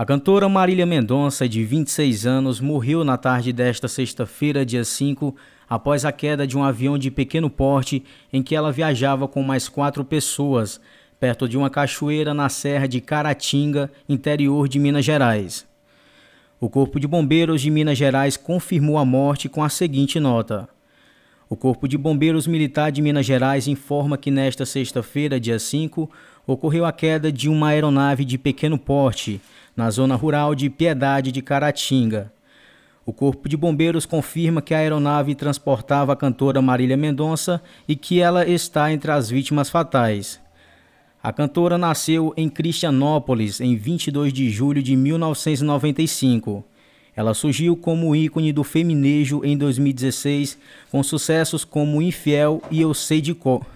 A cantora Marília Mendonça, de 26 anos, morreu na tarde desta sexta-feira, dia 5, após a queda de um avião de pequeno porte em que ela viajava com mais quatro pessoas, perto de uma cachoeira na serra de Caratinga, interior de Minas Gerais. O Corpo de Bombeiros de Minas Gerais confirmou a morte com a seguinte nota. O Corpo de Bombeiros Militar de Minas Gerais informa que nesta sexta-feira, dia 5, ocorreu a queda de uma aeronave de pequeno porte na zona rural de Piedade de Caratinga. O Corpo de Bombeiros confirma que a aeronave transportava a cantora Marília Mendonça e que ela está entre as vítimas fatais. A cantora nasceu em Cristianópolis em 22 de julho de 1995. Ela surgiu como ícone do feminejo em 2016, com sucessos como Infiel e Eu Sei de Cor.